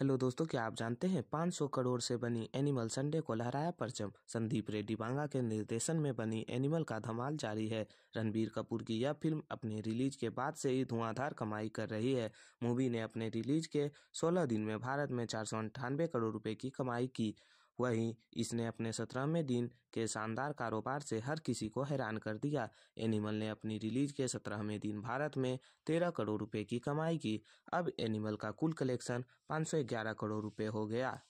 hello दोस्तों क्या आप जानते हैं 500 करोड़ से बनी एनिमल संडे को लहराया परचम संदीप रेड्डी बांगा के निर्देशन में बनी एनिमल का धमाल जारी है रणबीर कपूर की यह फिल्म अपने रिलीज के बाद से ही धुआंधार कमाई कर रही है मूवी ने अपने रिलीज के 16 दिन में भारत में चार करोड़ रुपए की कमाई की वहीं इसने अपने सत्रहवें दिन के शानदार कारोबार से हर किसी को हैरान कर दिया एनिमल ने अपनी रिलीज के सत्रहवें दिन भारत में तेरह करोड़ रुपए की कमाई की अब एनिमल का कुल कलेक्शन पाँच सौ ग्यारह करोड़ रुपए हो गया